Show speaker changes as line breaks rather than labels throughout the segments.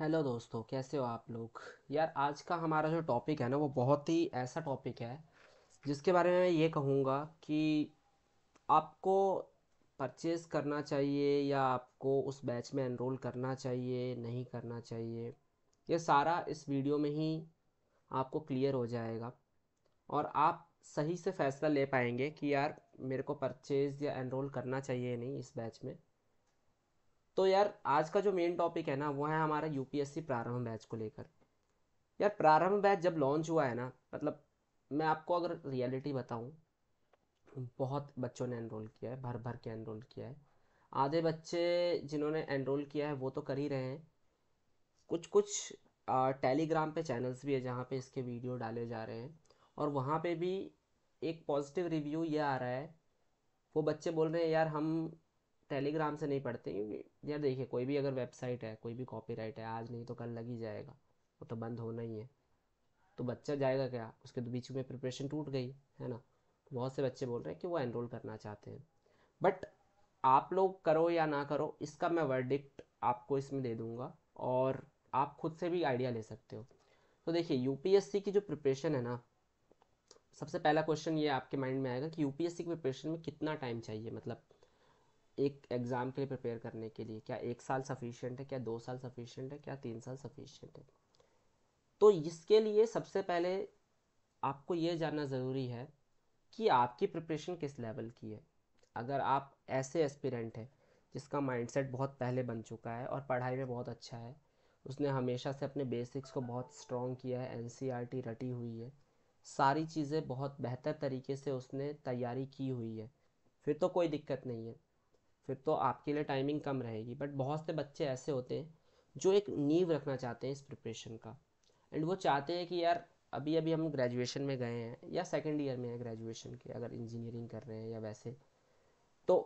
hello दोस्तों कैसे हो आप लोग यार आज का हमारा जो टॉपिक है ना वो बहुत ही ऐसा टॉपिक है जिसके बारे में मैं ये कहूँगा कि आपको परचेज़ करना चाहिए या आपको उस बैच में एनरोल करना चाहिए नहीं करना चाहिए ये सारा इस वीडियो में ही आपको क्लियर हो जाएगा और आप सही से फ़ैसला ले पाएंगे कि यार मेरे को परचेज़ या एनरोल करना चाहिए नहीं इस बैच में तो यार आज का जो मेन टॉपिक है ना वो है हमारा यूपीएससी प्रारंभ बैच को लेकर यार प्रारंभ बैच जब लॉन्च हुआ है ना मतलब मैं आपको अगर रियलिटी बताऊँ बहुत बच्चों ने एनरोल किया है भर भर के एनरोल किया है आधे बच्चे जिन्होंने एनरोल किया है वो तो कर ही रहे हैं कुछ कुछ टेलीग्राम पे चैनल्स भी है जहाँ पे इसके वीडियो डाले जा रहे हैं और वहाँ पे भी एक पॉजिटिव रिव्यू ये आ रहा है वो बच्चे बोल रहे हैं यार हम टेलीग्राम से नहीं पढ़ते क्योंकि यार देखिए कोई भी अगर वेबसाइट है कोई भी कॉपीराइट है आज नहीं तो कल लग ही जाएगा वो तो बंद होना ही है तो बच्चा जाएगा क्या उसके बीच में प्रिपरेशन टूट गई है ना बहुत से बच्चे बोल रहे हैं कि वो एनरोल करना चाहते हैं बट आप लोग करो या ना करो इसका मैं वर्डिक्ट आपको इसमें दे दूंगा और आप खुद से भी आइडिया ले सकते हो तो देखिए यूपीएससी की जो प्रिपरेशन है ना सबसे पहला क्वेश्चन ये आपके माइंड में आएगा कि यूपीएससी की प्रिपरेशन में कितना टाइम चाहिए मतलब एक एग्ज़ाम के लिए प्रिपेयर करने के लिए क्या एक साल सफिशियंट है क्या दो साल सफिशियंट है क्या तीन साल सफिशियंट है तो इसके लिए सबसे पहले आपको ये जानना ज़रूरी है कि आपकी प्रिपरेशन किस लेवल की है अगर आप ऐसे एस्पिरेंट हैं जिसका माइंडसेट बहुत पहले बन चुका है और पढ़ाई में बहुत अच्छा है उसने हमेशा से अपने बेसिक्स को बहुत स्ट्रॉन्ग किया है एन e रटी हुई है सारी चीज़ें बहुत बेहतर तरीके से उसने तैयारी की हुई है फिर तो कोई दिक्कत नहीं है फिर तो आपके लिए टाइमिंग कम रहेगी बट बहुत से बच्चे ऐसे होते हैं जो एक नींव रखना चाहते हैं इस प्रिपरेशन का एंड वो चाहते हैं कि यार अभी अभी हम ग्रेजुएशन में गए हैं या सेकेंड ईयर में है ग्रेजुएशन के अगर इंजीनियरिंग कर रहे हैं या वैसे तो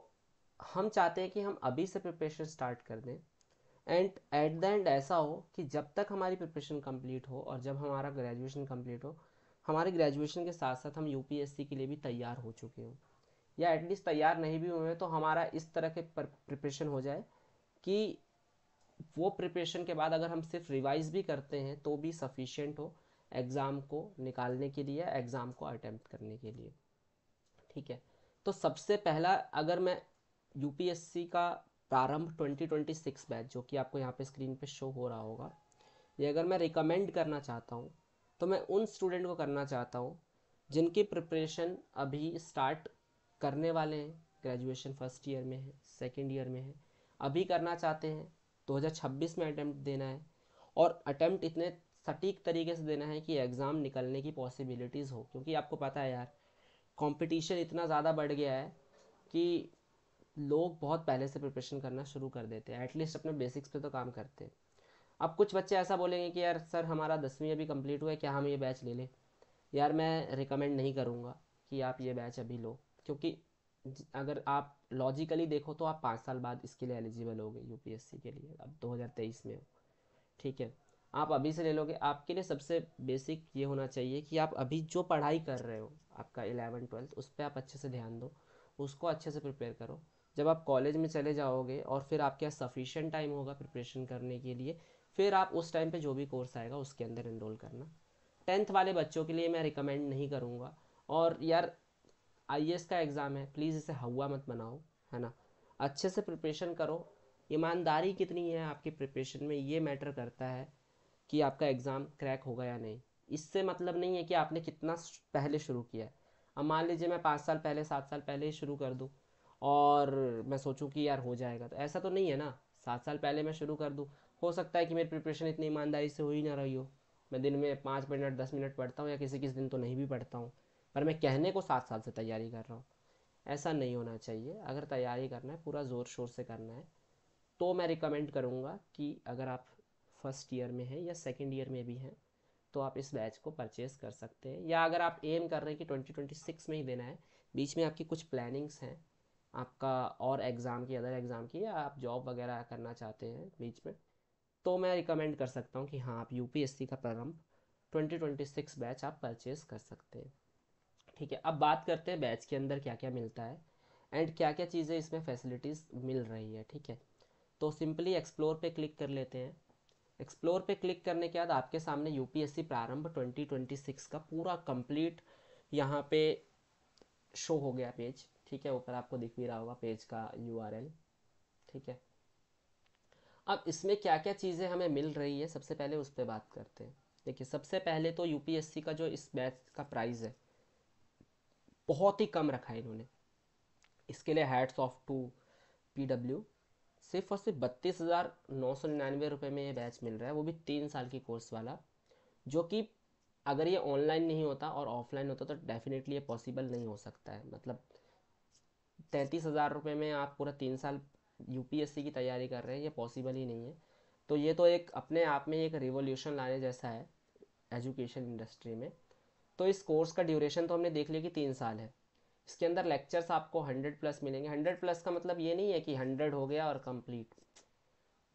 हम चाहते हैं कि हम अभी से प्रिपरेशन स्टार्ट कर दें एंड एट द एंड ऐसा हो कि जब तक हमारी प्रिपरेशन कंप्लीट हो और जब हमारा ग्रेजुएशन कंप्लीट हो हमारे ग्रेजुएशन के साथ साथ हम यूपीएससी के लिए भी तैयार हो चुके हों या एटलीस्ट तैयार नहीं भी हुए हैं तो हमारा इस तरह के प्रिपरेशन हो जाए कि वो प्रिपरेशन के बाद अगर हम सिर्फ रिवाइज भी करते हैं तो भी सफिशेंट हो एग्ज़ाम को निकालने के लिए एग्ज़ाम को अटैम्प्ट करने के लिए ठीक है तो सबसे पहला अगर मैं यूपीएससी का प्रारंभ 2026 बैच जो कि आपको यहाँ पे स्क्रीन पे शो हो रहा होगा ये अगर मैं रिकमेंड करना चाहता हूँ तो मैं उन स्टूडेंट को करना चाहता हूँ जिनकी प्रिपरेशन अभी स्टार्ट करने वाले हैं ग्रेजुएशन फर्स्ट ईयर में है सेकेंड ईयर में है अभी करना चाहते हैं 2026 में अटैम्प्ट देना है और अटैम्प्ट इतने सटीक तरीके से देना है कि एग्ज़ाम निकलने की पॉसिबिलिटीज़ हो क्योंकि आपको पता है यार कंपटीशन इतना ज़्यादा बढ़ गया है कि लोग बहुत पहले से प्रिपरेशन करना शुरू कर देते हैं एटलीस्ट अपने बेसिक्स पे तो काम करते हैं अब कुछ बच्चे ऐसा बोलेंगे कि यार सर हमारा दसवीं अभी कंप्लीट हुआ है क्या हम ये बैच ले लें यार मैं रिकमेंड नहीं करूँगा कि आप ये बैच अभी लो क्योंकि अगर आप लॉजिकली देखो तो आप पाँच साल बाद इसके लिए एलिजिबल हो गए यूपीएससी के लिए अब 2023 में हो ठीक है आप अभी से ले लोगे आपके लिए सबसे बेसिक ये होना चाहिए कि आप अभी जो पढ़ाई कर रहे हो आपका इलेवन ट्वेल्थ उस पर आप अच्छे से ध्यान दो उसको अच्छे से प्रिपेयर करो जब आप कॉलेज में चले जाओगे और फिर आपके पास सफिशेंट टाइम होगा प्रिपरेशन करने के लिए फिर आप उस टाइम पे जो भी कोर्स आएगा उसके अंदर इनरोल करना टेंथ वाले बच्चों के लिए मैं रिकमेंड नहीं करूँगा और यार आई का एग्ज़ाम है प्लीज़ इसे हवा मत बनाओ है ना अच्छे से प्रिपरेशन करो ईमानदारी कितनी है आपकी प्रिपरेशन में ये मैटर करता है कि आपका एग्ज़ाम क्रैक होगा या नहीं इससे मतलब नहीं है कि आपने कितना पहले शुरू किया है अब मान लीजिए मैं पाँच साल पहले सात साल पहले ही शुरू कर दूँ और मैं सोचूँ कि यार हो जाएगा तो ऐसा तो नहीं है ना सात साल पहले मैं शुरू कर दूँ हो सकता है कि मेरी प्रिपरेशन इतनी ईमानदारी से हो ही ना रही हो मैं दिन में पाँच मिनट दस मिनट पढ़ता हूँ या किसी किसी दिन तो नहीं भी पढ़ता हूँ पर मैं कहने को सात साल से तैयारी कर रहा हूँ ऐसा नहीं होना चाहिए अगर तैयारी करना है पूरा ज़ोर शोर से करना है तो मैं रिकमेंड करूँगा कि अगर आप फर्स्ट ईयर में हैं या सेकेंड ईयर में भी हैं तो आप इस बैच को परचेज़ कर सकते हैं या अगर आप एम कर रहे हैं कि ट्वेंटी ट्वेंटी सिक्स में ही देना है बीच में आपकी कुछ प्लानिंग्स हैं आपका और एग्ज़ाम की अदर एग्ज़ाम की या आप जॉब वगैरह करना चाहते हैं बीच में तो मैं रिकमेंड कर सकता हूँ कि हाँ आप यूपीएससी का प्रारंभ 2026 बैच आप परचेज़ कर सकते हैं ठीक है अब बात करते हैं बैच के अंदर क्या क्या मिलता है एंड क्या क्या चीज़ें इसमें फैसिलिटीज़ मिल रही है ठीक है तो सिंपली एक्सप्लोर पे क्लिक कर लेते हैं एक्सप्लोर पे क्लिक करने के बाद आपके सामने यूपीएससी प्रारंभ 2026 का पूरा कंप्लीट यहाँ पे शो हो गया पेज ठीक है ऊपर आपको दिख भी रहा होगा पेज का यूआरएल ठीक है अब इसमें क्या क्या चीज़ें हमें मिल रही है सबसे पहले उस पर बात करते हैं देखिए सबसे पहले तो यूपीएससी का जो इस बैच का प्राइस है बहुत ही कम रखा है इन्होंने इसके लिए hats off to P W सिर्फ और सिर्फ बत्तीस हज़ार नौ सौ निन्यानवे रुपये में ये बैच मिल रहा है वो भी तीन साल की कोर्स वाला जो कि अगर ये ऑनलाइन नहीं होता और ऑफलाइन होता तो डेफिनेटली ये पॉसिबल नहीं हो सकता है मतलब तैंतीस हज़ार रुपये में आप पूरा तीन साल सी की तैयारी कर रहे हैं ये पॉसिबल ही नहीं है तो ये तो एक अपने आप में एक रिवोल्यूशन लाने जैसा है एजुकेशन इंडस्ट्री में तो इस कोर्स का ड्यूरेशन तो हमने देख लिया कि तीन साल है इसके अंदर लेक्चर्स आपको हंड्रेड प्लस मिलेंगे हंड्रेड प्लस का मतलब ये नहीं है कि हंड्रेड हो गया और कम्प्लीट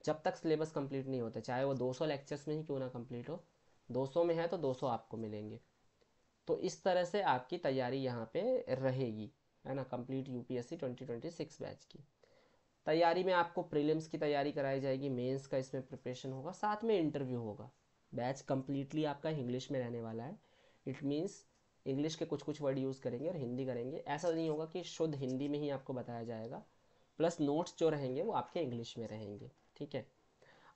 जब तक सिलेबस कम्प्लीट नहीं होता चाहे वो दो सौ लेक्चर्स में ही क्यों ना कम्प्लीट हो दो सौ में है तो दो सौ आपको मिलेंगे तो इस तरह से आपकी तैयारी यहाँ पे रहेगी है ना complete U P S C twenty twenty six batch की तैयारी में आपको प्रीलिम्स की तैयारी कराई जाएगी मेंस का इसमें प्रिपरेशन होगा साथ में इंटरव्यू होगा बैच कम्प्लीटली आपका इंग्लिश में रहने वाला है इट मीन्स इंग्लिश के कुछ कुछ वर्ड यूज़ करेंगे और हिंदी करेंगे ऐसा नहीं होगा कि शुद्ध हिंदी में ही आपको बताया जाएगा प्लस नोट्स जो रहेंगे वो आपके इंग्लिश में रहेंगे ठीक है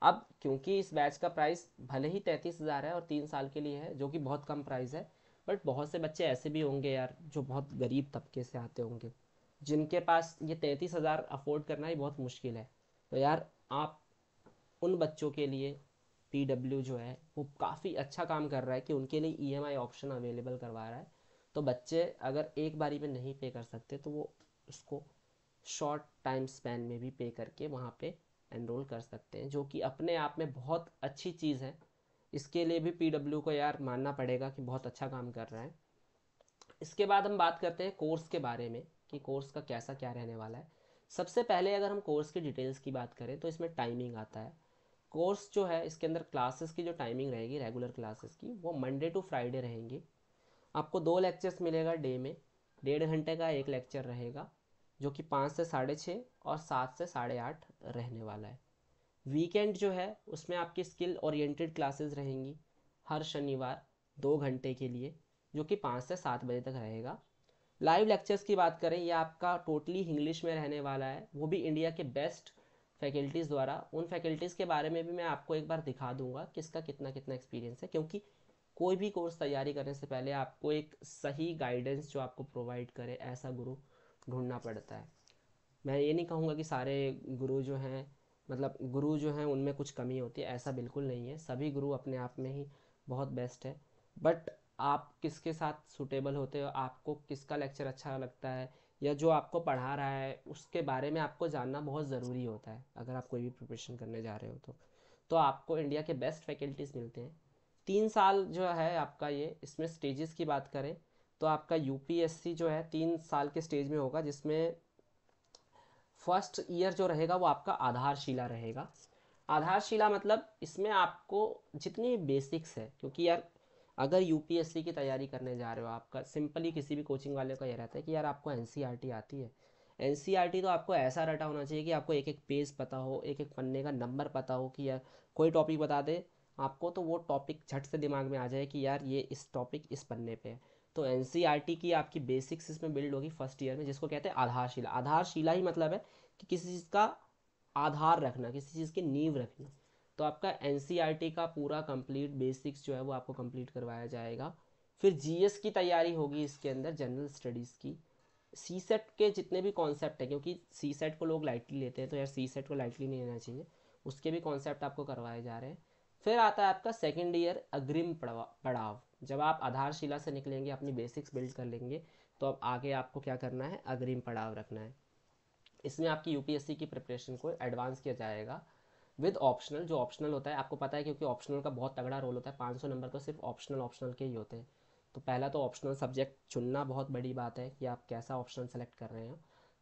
अब क्योंकि इस बैच का प्राइस भले ही तैंतीस हज़ार है और तीन साल के लिए है जो कि बहुत कम प्राइस है बट बहुत से बच्चे ऐसे भी होंगे यार जो बहुत गरीब तबके से आते होंगे जिनके पास ये तैंतीस हज़ार अफोर्ड करना ही बहुत मुश्किल है तो यार आप उन बच्चों के लिए टी डब्ल्यू जो है वो काफ़ी अच्छा काम कर रहा है कि उनके लिए E M I option available करवा रहा है तो बच्चे अगर एक बारी में नहीं पे कर सकते तो वो उसको शॉर्ट टाइम स्पेन में भी पे करके वहाँ पे एनरोल कर सकते हैं जो कि अपने आप में बहुत अच्छी चीज़ है इसके लिए भी पी डब्ल्यू को यार मानना पड़ेगा कि बहुत अच्छा काम कर रहा है इसके बाद हम बात करते हैं कोर्स के बारे में कि कोर्स का कैसा क्या रहने वाला है सबसे पहले अगर हम कोर्स की डिटेल्स की बात करें तो इसमें टाइमिंग आता है कोर्स जो है इसके अंदर क्लासेस की जो टाइमिंग रहेगी रेगुलर क्लासेस की वो मंडे टू फ्राइडे रहेंगे आपको दो लेक्चर्स मिलेगा डे में डेढ़ घंटे का एक लेक्चर रहेगा जो कि पाँच से साढ़े छः और सात से साढ़े आठ रहने वाला है वीकेंड जो है उसमें आपकी स्किल ओरिएंटेड क्लासेस रहेंगी हर शनिवार दो घंटे के लिए जो कि पाँच से सात बजे तक रहेगा लाइव लेक्चर्स की बात करें यह आपका टोटली इंग्लिश में रहने वाला है वो भी इंडिया के बेस्ट फैकल्टीज़ द्वारा उन फैकल्टीज़ के बारे में भी मैं आपको एक बार दिखा दूंगा किसका कितना कितना एक्सपीरियंस है क्योंकि कोई भी कोर्स तैयारी करने से पहले आपको एक सही गाइडेंस जो आपको प्रोवाइड करे ऐसा गुरु ढूंढना पड़ता है मैं ये नहीं कहूँगा कि सारे गुरु जो हैं मतलब गुरु जो हैं उनमें कुछ कमी होती है ऐसा बिल्कुल नहीं है सभी गुरु अपने आप में ही बहुत बेस्ट है बट आप किसके साथ सूटेबल होते हो आपको किसका लेक्चर अच्छा लगता है या जो आपको पढ़ा रहा है उसके बारे में आपको जानना बहुत ज़रूरी होता है अगर आप कोई भी प्रिपरेशन करने जा रहे हो तो तो आपको इंडिया के बेस्ट फैकल्टीज़ मिलते हैं तीन साल जो है आपका ये इसमें स्टेजेस की बात करें तो आपका यू जो है तीन साल के स्टेज में होगा जिसमें फर्स्ट ईयर जो रहेगा वो आपका आधारशिला रहेगा आधारशिला मतलब इसमें आपको जितनी बेसिक्स है क्योंकि यार अगर यू की तैयारी करने जा रहे हो आपका सिंपली किसी भी कोचिंग वाले का यह रहता है कि यार आपको एन e आती है एन e तो आपको ऐसा रटा होना चाहिए कि आपको एक एक पेज पता हो एक एक पन्ने का नंबर पता हो कि यार कोई टॉपिक बता दे आपको तो वो टॉपिक झट से दिमाग में आ जाए कि यार ये इस टॉपिक इस पन्ने पे है तो एन e की आपकी बेसिक्स इसमें बिल्ड होगी फर्स्ट ईयर में जिसको कहते हैं आधारशिला आधारशिला ही मतलब है कि किसी चीज़ का आधार रखना किसी चीज़ की नींव रखना तो आपका एन e का पूरा कंप्लीट बेसिक्स जो है वो आपको कंप्लीट करवाया जाएगा फिर जी की तैयारी होगी इसके अंदर जनरल स्टडीज़ की सी सेट के जितने भी कॉन्सेप्ट हैं क्योंकि सी सेट को लोग लाइटली लेते हैं तो यार सी सेट को लाइटली नहीं लेना चाहिए उसके भी कॉन्सेप्ट आपको करवाए जा रहे हैं फिर आता है आपका सेकेंड ईयर अग्रिम पड़ाव जब आप आधारशिला से निकलेंगे अपनी बेसिक्स बिल्ड कर लेंगे तो अब आगे आपको क्या करना है अग्रिम पड़ाव रखना है इसमें आपकी यूपीएससी की प्रिपरेशन को एडवांस किया जाएगा विद ऑप्शनल जो ऑप्शनल होता है आपको पता है क्योंकि ऑप्शनल का बहुत तगड़ा रोल होता है 500 नंबर तो सिर्फ ऑप्शनल ऑप्शनल के ही होते हैं तो पहला तो ऑप्शनल सब्जेक्ट चुनना बहुत बड़ी बात है कि आप कैसा ऑप्शनल सेलेक्ट कर रहे हैं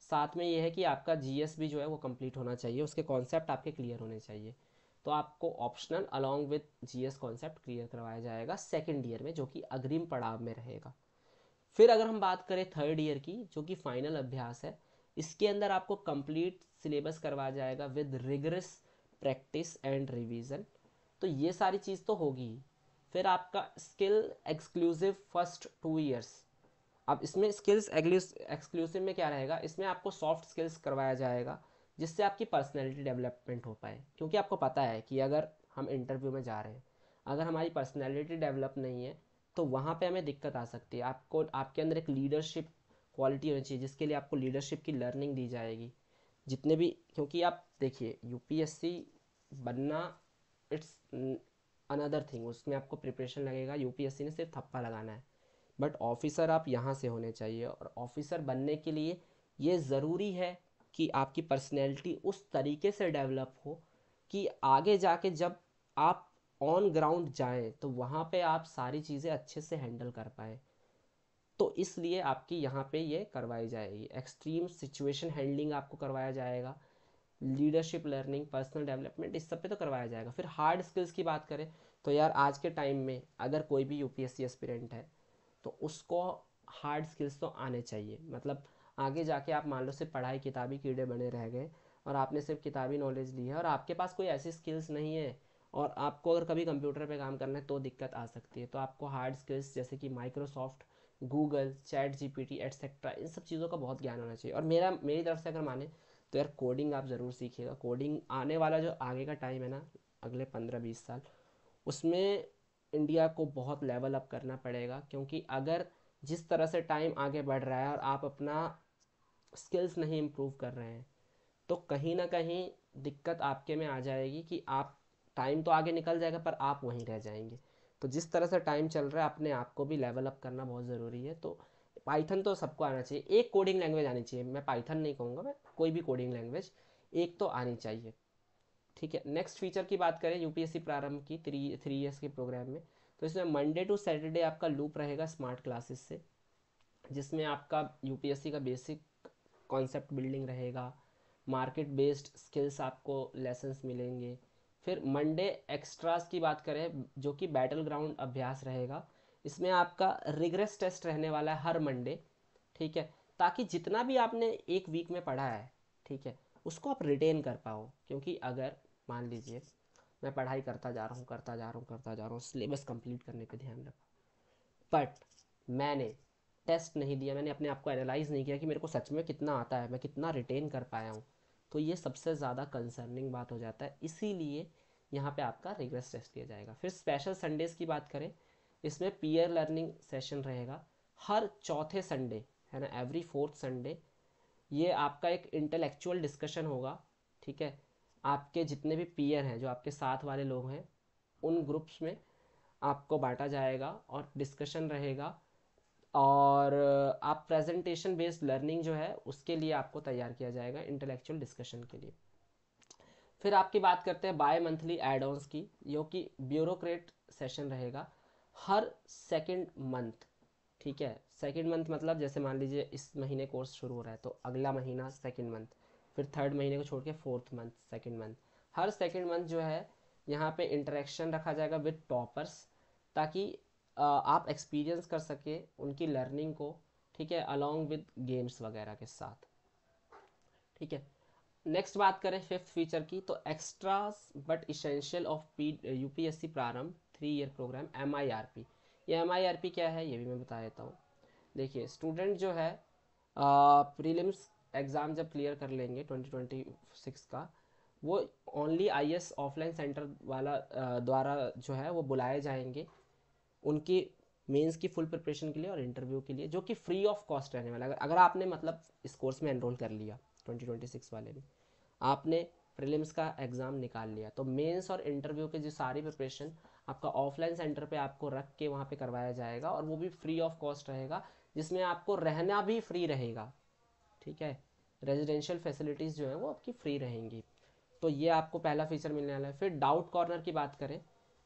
साथ में ये है कि आपका जी भी जो है वो कम्प्लीट होना चाहिए उसके कॉन्सेप्ट आपके क्लियर होने चाहिए तो आपको optional along with G S concept clear करवाया जाएगा सेकेंड ईयर में जो कि अग्रिम पड़ाव में रहेगा फिर अगर हम बात करें थर्ड ईयर की जो कि फाइनल अभ्यास है इसके अंदर आपको कंप्लीट सिलेबस करवाया जाएगा with rigorous practice and revision तो ये सारी चीज़ तो होगी फिर आपका skill exclusive first two years अब इसमें स्किल्स एक्सक्लूसिव में क्या रहेगा इसमें आपको सॉफ्ट स्किल्स करवाया जाएगा जिससे आपकी पर्सनैलिटी डेवलपमेंट हो पाए क्योंकि आपको पता है कि अगर हम इंटरव्यू में जा रहे हैं अगर हमारी पर्सनैलिटी डेवलप नहीं है तो वहाँ पे हमें दिक्कत आ सकती है आपको आपके अंदर एक लीडरशिप क्वालिटी होनी चाहिए जिसके लिए आपको लीडरशिप की लर्निंग दी जाएगी जितने भी क्योंकि आप देखिए यूपीएससी बनना इट्स अनदर थिंग उसमें आपको प्रिपरेशन लगेगा यूपीएससी ने सिर्फ थप्पा लगाना है बट ऑफिसर आप यहाँ से होने चाहिए और ऑफिसर बनने के लिए ये ज़रूरी है कि आपकी पर्सनैलिटी उस तरीके से डेवलप हो कि आगे जाके जब आप ऑन ग्राउंड जाएं तो वहाँ पे आप सारी चीज़ें अच्छे से हैंडल कर पाएँ तो इसलिए आपकी यहाँ पे ये करवाई जाएगी एक्सट्रीम सिचुएशन हैंडलिंग आपको करवाया जाएगा लीडरशिप लर्निंग पर्सनल डेवलपमेंट इस सब पे तो करवाया जाएगा फिर हार्ड स्किल्स की बात करें तो यार आज के टाइम में अगर कोई भी यू पी है तो उसको हार्ड स्किल्स तो आने चाहिए मतलब आगे जाके आप मान लो सिर्फ पढ़ाई किताबी कीड़े बने रह गए और आपने सिर्फ किताबी नॉलेज ली है और आपके पास कोई ऐसी स्किल्स नहीं है और आपको अगर कभी कंप्यूटर पे काम करना है तो दिक्कत आ सकती है तो आपको हार्ड स्किल्स जैसे कि Microsoft Google chat G P इन सब चीज़ों का बहुत ज्ञान होना चाहिए और मेरा मेरी तरफ से अगर माने तो यार कोडिंग आप ज़रूर सीखिएगा कोडिंग आने वाला जो आगे का टाइम है ना अगले पंद्रह बीस साल उसमें इंडिया को बहुत लेवल अप करना पड़ेगा क्योंकि अगर जिस तरह से टाइम आगे बढ़ रहा है और आप अपना स्किल्स नहीं इम्प्रूव कर रहे हैं तो कहीं ना कहीं दिक्कत आपके में आ जाएगी कि आप टाइम तो आगे निकल जाएगा पर आप वहीं रह जाएंगे तो जिस तरह से टाइम चल रहा है अपने आप को भी लेवल अप करना बहुत ज़रूरी है तो पाइथन तो सबको आना चाहिए एक कोडिंग लैंग्वेज आनी चाहिए मैं पाइथन नहीं कहूँगा मैं कोई भी कोडिंग लैंग्वेज एक तो आनी चाहिए ठीक है नेक्स्ट फीचर की बात करें यूपीएससी प्रारंभ की थ्री थ्री ईयर्स के प्रोग्राम में तो इसमें मंडे टू सैटरडे आपका लूप रहेगा स्मार्ट क्लासेस से जिसमें आपका यूपीएससी का बेसिक कॉन्सेप्ट बिल्डिंग रहेगा मार्केट बेस्ड स्किल्स आपको लेसन्स मिलेंगे फिर मंडे एक्स्ट्रास की बात करें जो कि बैटल ग्राउंड अभ्यास रहेगा इसमें आपका रिग्रेस टेस्ट रहने वाला है हर मंडे ठीक है ताकि जितना भी आपने एक वीक में पढ़ा है ठीक है उसको आप रिटेन कर पाओ क्योंकि अगर मान लीजिए मैं पढ़ाई करता जा रहा हूँ करता जा रहा हूँ करता जा रहा हूँ सिलेबस कंप्लीट करने पे ध्यान रखा बट मैंने टेस्ट नहीं दिया मैंने अपने आप को एनालाइज नहीं किया कि मेरे को सच में कितना आता है मैं कितना रिटेन कर पाया हूँ तो ये सबसे ज़्यादा कंसर्निंग बात हो जाता है इसीलिए यहाँ पे आपका रिग्रेस टेस्ट लिया जाएगा फिर स्पेशल संडेज़ की बात करें इसमें पीयर लर्निंग सेशन रहेगा हर चौथे संडे है ना एवरी फोर्थ संडे ये आपका एक इंटेलेक्चुअल डिस्कशन होगा ठीक है आपके जितने भी पीयर हैं जो आपके साथ वाले लोग हैं उन ग्रुप्स में आपको बांटा जाएगा और डिस्कशन रहेगा और आप प्रेजेंटेशन बेस्ड लर्निंग जो है उसके लिए आपको तैयार किया जाएगा इंटेलेक्चुअल डिस्कशन के लिए फिर आपकी बात करते हैं बाय मंथली एड ऑन्स की जो कि ब्यूरोक्रेट सेशन रहेगा हर सेकेंड मंथ ठीक है सेकेंड मंथ मतलब जैसे मान लीजिए इस महीने कोर्स शुरू हो रहा है तो अगला महीना सेकेंड मंथ फिर थर्ड महीने को छोड़ के फोर्थ मंथ सेकेंड मंथ हर सेकेंड मंथ जो है यहाँ पे इंटरेक्शन रखा जाएगा विद टॉपर्स ताकि आप एक्सपीरियंस कर सके उनकी लर्निंग को ठीक है अलॉन्ग विद गेम्स वगैरह के साथ ठीक है नेक्स्ट बात करें फिफ्थ फीचर की तो extras but essential of P U P S C Prarambh three year program M I R P ये एम आई आर पी क्या है ये भी मैं बता देता हूँ देखिए स्टूडेंट जो है प्रीलिम्स एग्ज़ाम जब क्लियर कर लेंगे ट्वेंटी ट्वेंटी सिक्स का वो only I S offline centre वाला द्वारा जो है वो बुलाए जाएंगे उनकी मेंस की फुल प्रिपरेशन के लिए और इंटरव्यू के लिए जो कि फ्री ऑफ कॉस्ट रहने वाला है अगर आपने मतलब इस कोर्स में एनरोल कर लिया 2026 वाले में आपने प्रीलिम्स का एग्ज़ाम निकाल लिया तो मेंस और इंटरव्यू के जो सारी प्रिपरेशन आपका ऑफलाइन सेंटर पे आपको रख के वहाँ पे करवाया जाएगा और वो भी फ्री ऑफ कॉस्ट रहेगा जिसमें आपको रहना भी फ्री रहेगा ठीक है रेजिडेंशियल फैसिलिटीज़ जो है वो आपकी फ्री रहेंगी तो ये आपको पहला फीचर मिलने वाला है फिर डाउट कॉर्नर की बात करें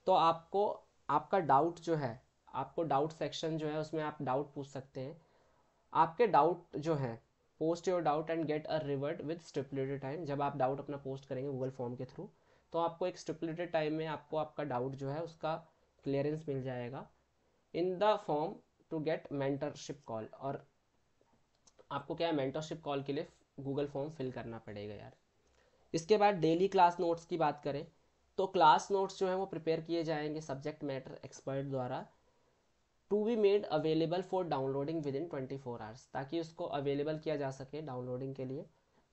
तो आपको आपका डाउट जो है आपको डाउट सेक्शन जो है उसमें आप डाउट पूछ सकते हैं आपके डाउट जो हैं post your doubt and get a reward with stipulated time जब आप डाउट अपना पोस्ट करेंगे गूगल फॉर्म के थ्रू तो आपको एक स्टिपुलेटेड टाइम में आपको आपका डाउट जो है उसका क्लियरेंस मिल जाएगा in the form to get mentorship call और आपको क्या है मेंटरशिप कॉल के लिए गूगल फॉर्म फिल करना पड़ेगा यार इसके बाद डेली क्लास नोट्स की बात करें तो क्लास नोट्स जो हैं वो प्रिपेयर किए जाएंगे सब्जेक्ट मैटर एक्सपर्ट द्वारा to be made available for downloading within twenty four hours ताकि उसको अवेलेबल किया जा सके डाउनलोडिंग के लिए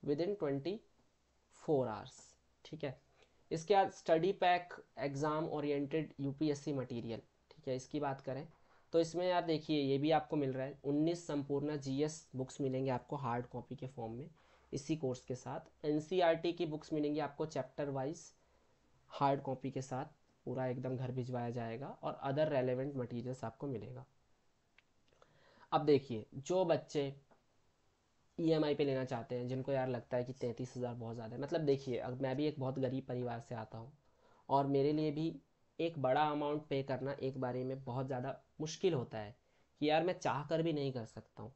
within twenty four hours ठीक है इसके बाद study pack exam oriented UPSC material ठीक है इसकी बात करें तो इसमें यार देखिए ये भी आपको मिल रहा है उन्नीस संपूर्ण जीएस बुक्स मिलेंगे आपको हार्ड कॉपी के फॉर्म में इसी कोर्स के साथ एनसीईआरटी e की बुक्स मिलेंगी आपको चैप्टर वाइज हार्ड कॉपी के साथ पूरा एकदम घर भिजवाया जाएगा और अदर रेलेवेंट मटेरियल्स आपको मिलेगा अब देखिए जो बच्चे ई e पे लेना चाहते हैं जिनको यार लगता है कि तैंतीस हज़ार बहुत ज़्यादा है मतलब देखिए अब मैं भी एक बहुत गरीब परिवार से आता हूँ और मेरे लिए भी एक बड़ा अमाउंट पे करना एक बारे में बहुत ज़्यादा मुश्किल होता है कि यार मैं चाह कर भी नहीं कर सकता हूँ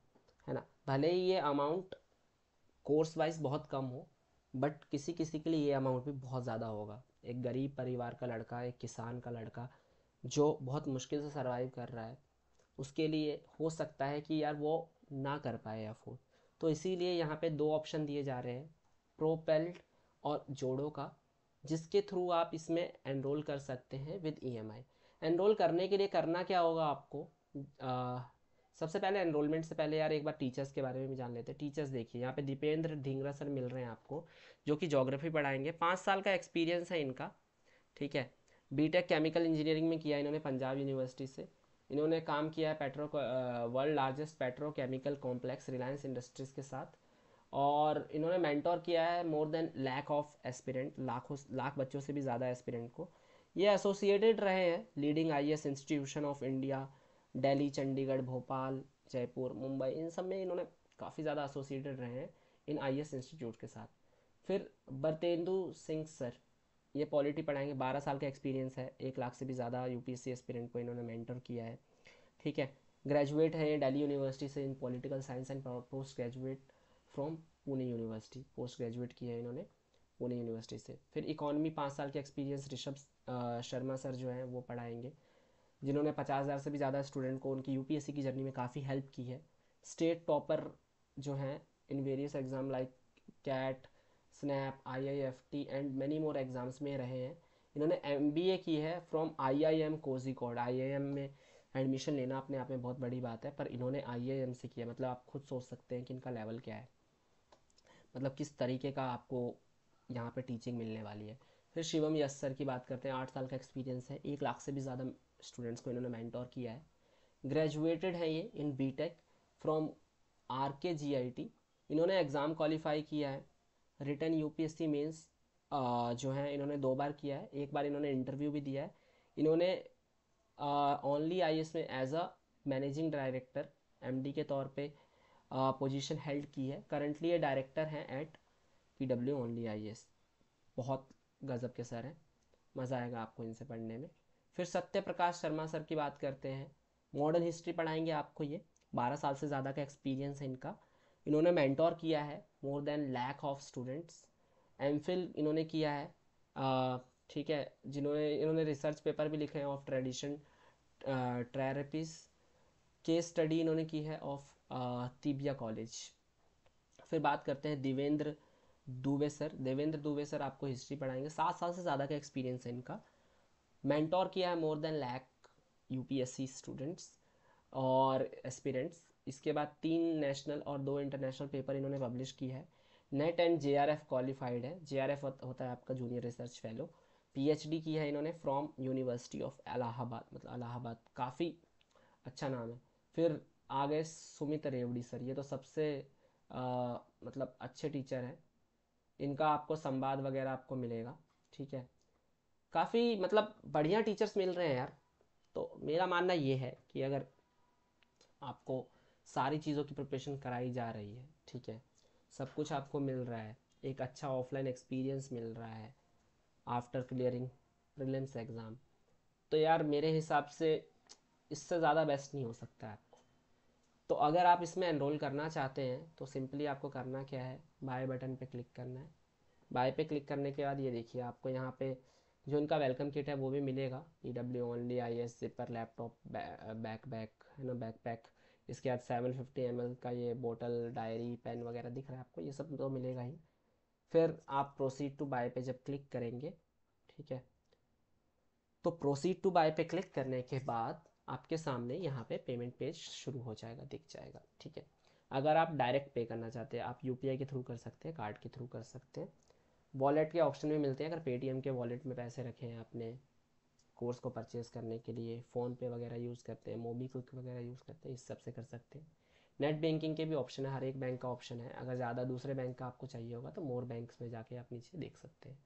है ना भले ही ये अमाउंट कोर्स वाइज बहुत कम हो बट किसी किसी के लिए ये अमाउंट भी बहुत ज़्यादा होगा एक गरीब परिवार का लड़का एक किसान का लड़का जो बहुत मुश्किल से सर्वाइव कर रहा है उसके लिए हो सकता है कि यार वो ना कर पाए अफोर्ड तो इसीलिए यहाँ पे दो ऑप्शन दिए जा रहे हैं प्रोपेल्ट और जोड़ो का जिसके थ्रू आप इसमें एनरोल कर सकते हैं विद ईएमआई एनरोल करने के लिए करना क्या होगा आपको आ, सबसे पहले एनरोलमेंट से पहले यार एक बार टीचर्स के बारे में भी जान लेते हैं टीचर्स देखिए यहाँ पे दीपेंद्र ढींगरा सर मिल रहे हैं आपको जो कि जोग्राफी पढ़ाएंगे पाँच साल का एक्सपीरियंस है इनका ठीक है बीटेक केमिकल इंजीनियरिंग में किया इन्होंने पंजाब यूनिवर्सिटी से इन्होंने काम किया है petro world largest petro chemical complex Reliance industries के साथ और इन्होंने मैंटोर किया है more than lakh of aspirant लाखों लाख बच्चों से भी ज़्यादा एस्पिरेंट को ये एसोसिएटेड रहे हैं leading I institution of India Delhi Chandigarh Bhopal Jaipur Mumbai इन सब में इन्होंने काफ़ी ज़्यादा एसोसिएटेड रहे हैं इन आई इंस्टीट्यूट के साथ फिर बरतेंदु सिंह सर ये पॉलिटी पढ़ाएंगे बारह साल का एक्सपीरियंस है एक लाख से भी ज़्यादा यू पी को इन्होंने मेंटर किया है ठीक है ग्रेजुएट है दिल्ली यूनिवर्सिटी से in political science and post graduate from Pune university post graduate किया है इन्होंने पुणे यूनिवर्सिटी से फिर इकोनॉमी पाँच साल के एक्सपीरियंस ऋषभ शर्मा सर जो हैं वो पढ़ाएंगे जिन्होंने पचास हज़ार से भी ज़्यादा स्टूडेंट को उनकी यूपीएससी की जर्नी में काफ़ी हेल्प की है स्टेट टॉपर जो हैं in various exam like CAT SNAP I and many more exams में रहे हैं इन्होंने एम की है from I I M Kozhikode M में एडमिशन लेना अपने आप में बहुत बड़ी बात है पर इन्होंने आई आई एम से किया मतलब आप खुद सोच सकते हैं कि इनका लेवल क्या है मतलब किस तरीके का आपको यहाँ पे टीचिंग मिलने वाली है फिर शिवम यस सर की बात करते हैं आठ साल का एक्सपीरियंस है एक लाख से भी ज़्यादा स्टूडेंट्स को इन्होंने मैंटोर किया है ग्रेजुएटेड है ये in B tech from R K G I T इन्होंने एग्ज़ाम क्वालिफाई किया है written U P S C means जो है इन्होंने दो बार किया है एक बार इन्होंने इंटरव्यू भी दिया है इन्होंने ओनली आई एस में as a managing director M D के तौर पर पोजिशन हेल्ड की है करंटली ये डायरेक्टर हैं at P W only I S बहुत गज़ब के सर हैं मज़ा आएगा आपको इनसे पढ़ने में फिर सत्य प्रकाश शर्मा सर की बात करते हैं मॉडर्न हिस्ट्री पढ़ाएंगे आपको ये बारह साल से ज़्यादा का एक्सपीरियंस है इनका इन्होंने मैंटोर किया है more than lakh of students M इन्होंने किया है ठीक है जिन्होंने इन्होंने रिसर्च पेपर भी लिखे हैं ऑफ ट्रेडिशन ट्रेरेपीज केस स्टडी इन्होंने की है ऑफ तिबिया कॉलेज फिर बात करते हैं देवेंद्र दुबे सर देवेंद्र दुबे सर आपको हिस्ट्री पढ़ाएंगे सात साल से ज़्यादा का एक्सपीरियंस है इनका मैंटोर किया है more than lakh UPSC students और एस्पिरेंट्स इसके बाद तीन नेशनल और दो इंटरनेशनल पेपर इन्होंने पब्लिश की है NET and J R F qualified है जे आर एफ होता है आपका जूनियर रिसर्च फेलो डी की है इन्होंने फ्रॉम यूनिवर्सिटी ऑफ अलाहाबाद मतलब अलाहाबाद काफ़ी अच्छा नाम है फिर आ गए सुमित रेवड़ी सर ये तो सबसे आ, मतलब अच्छे टीचर हैं इनका आपको संवाद वगैरह आपको मिलेगा ठीक है काफ़ी मतलब बढ़िया टीचर्स मिल रहे हैं यार तो मेरा मानना ये है कि अगर आपको सारी चीज़ों की प्रिपरेशन कराई जा रही है ठीक है सब कुछ आपको मिल रहा है एक अच्छा ऑफलाइन एक्सपीरियंस मिल रहा है आफ्टर क्लियरिंग प्रिलिम्स एग्ज़ाम तो यार मेरे हिसाब से इससे ज़्यादा बेस्ट नहीं हो सकता है तो अगर आप इसमें एनरोल करना चाहते हैं तो सिंपली आपको करना क्या है बाय बटन पे क्लिक करना है बाय पे क्लिक करने के बाद ये देखिए आपको यहाँ पे जो इनका वेलकम किट है वो भी मिलेगा E W only I S zipper laptop bag bag है ना बैक पैक इसके बाद सेवन फिफ्टी एम एल का ये बोतल डायरी पेन वगैरह दिख रहा है आपको ये सब तो मिलेगा ही फिर आप प्रोसीड टू बाय पे जब क्लिक करेंगे ठीक है तो प्रोसीड टू बाय पे क्लिक करने के बाद आपके सामने यहाँ पे पेमेंट पेज शुरू हो जाएगा दिख जाएगा ठीक है अगर आप डायरेक्ट पे करना चाहते हैं आप यू के थ्रू कर सकते हैं कार्ड के थ्रू कर सकते हैं वॉलेट के ऑप्शन में मिलते हैं अगर पेटीएम के वॉलेट में पैसे रखे हैं आपने कोर्स को परचेज़ करने के लिए फ़ोनपे वगैरह यूज़ करते हैं मोबी क्विक वगैरह यूज़ करते हैं इस सब से कर सकते हैं नेट बैंकिंग के भी ऑप्शन है हर एक बैंक का ऑप्शन है अगर ज़्यादा दूसरे बैंक का आपको चाहिए होगा तो मोर बैंक में जाके आप नीचे देख सकते हैं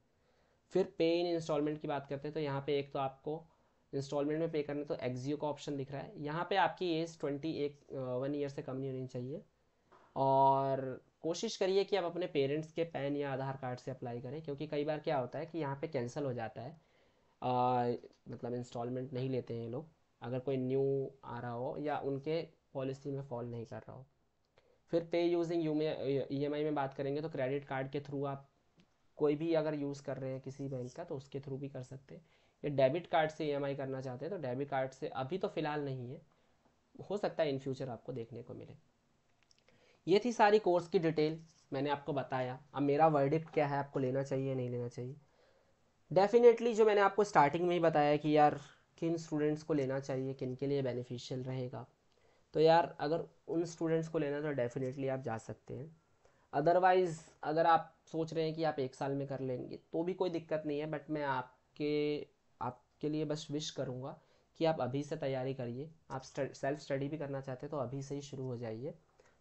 फिर पे इन इंस्टॉलमेंट की बात करते हैं तो यहाँ पे एक तो आपको इंस्टॉलमेंट में पे करने तो एक्जियो का ऑप्शन दिख रहा है यहाँ पे आपकी एज ट्वेंटी एक वन ईयर से कम नहीं होनी चाहिए और कोशिश करिए कि आप अपने पेरेंट्स के पैन या आधार कार्ड से अप्लाई करें क्योंकि कई बार क्या होता है कि यहाँ पे कैंसिल हो जाता है आ, मतलब इंस्टॉलमेंट नहीं लेते हैं लोग अगर कोई न्यू आ रहा हो या उनके पॉलिसी में फॉल नहीं कर रहा हो फिर pay using U E M I में बात करेंगे तो क्रेडिट कार्ड के थ्रू आप कोई भी अगर यूज़ कर रहे हैं किसी बैंक का तो उसके थ्रू भी कर सकते हैं या डेबिट कार्ड से ई e करना चाहते हैं तो डेबिट कार्ड से अभी तो फ़िलहाल नहीं है हो सकता है इन फ्यूचर आपको देखने को मिले ये थी सारी कोर्स की डिटेल मैंने आपको बताया अब मेरा वर्डिप क्या है आपको लेना चाहिए नहीं लेना चाहिए डेफिनेटली जो मैंने आपको स्टार्टिंग में ही बताया कि यार किन स्टूडेंट्स को लेना चाहिए किन के लिए बेनिफिशियल रहेगा तो यार अगर उन स्टूडेंट्स को लेना तो डेफिनेटली आप जा सकते हैं अदरवाइज़ अगर आप सोच रहे हैं कि आप एक साल में कर लेंगे तो भी कोई दिक्कत नहीं है बट मैं आपके आपके लिए बस विश करूँगा कि आप अभी से तैयारी करिए आप सेल्फ स्टडी भी करना चाहते हैं तो अभी से ही शुरू हो जाइए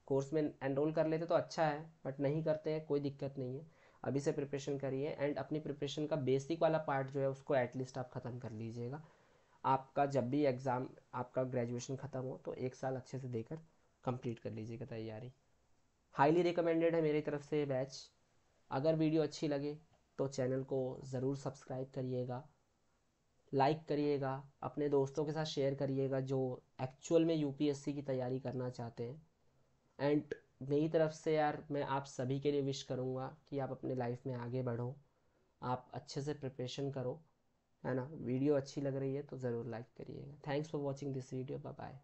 कोर्स में एनरोल कर लेते तो अच्छा है बट नहीं करते हैं कोई दिक्कत नहीं है अभी से प्रिपरेशन करिए एंड अपनी प्रिपरेशन का बेसिक वाला पार्ट जो है उसको एटलीस्ट आप ख़त्म कर लीजिएगा आपका जब भी एग्ज़ाम आपका ग्रेजुएशन ख़त्म हो तो एक साल अच्छे से देकर कंप्लीट कर लीजिएगा तैयारी हाईली रिकमेंडेड है मेरी तरफ से ये बैच अगर वीडियो अच्छी लगे तो चैनल को ज़रूर सब्सक्राइब करिएगा लाइक करिएगा अपने दोस्तों के साथ शेयर करिएगा जो एक्चुअल में यूपीएससी की तैयारी करना चाहते हैं एंड मेरी तरफ से यार मैं आप सभी के लिए विश करूँगा कि आप अपने लाइफ में आगे बढ़ो आप अच्छे से प्रिपरेशन करो है ना वीडियो अच्छी लग रही है तो ज़रूर लाइक करिएगा thanks for watching this video bye bye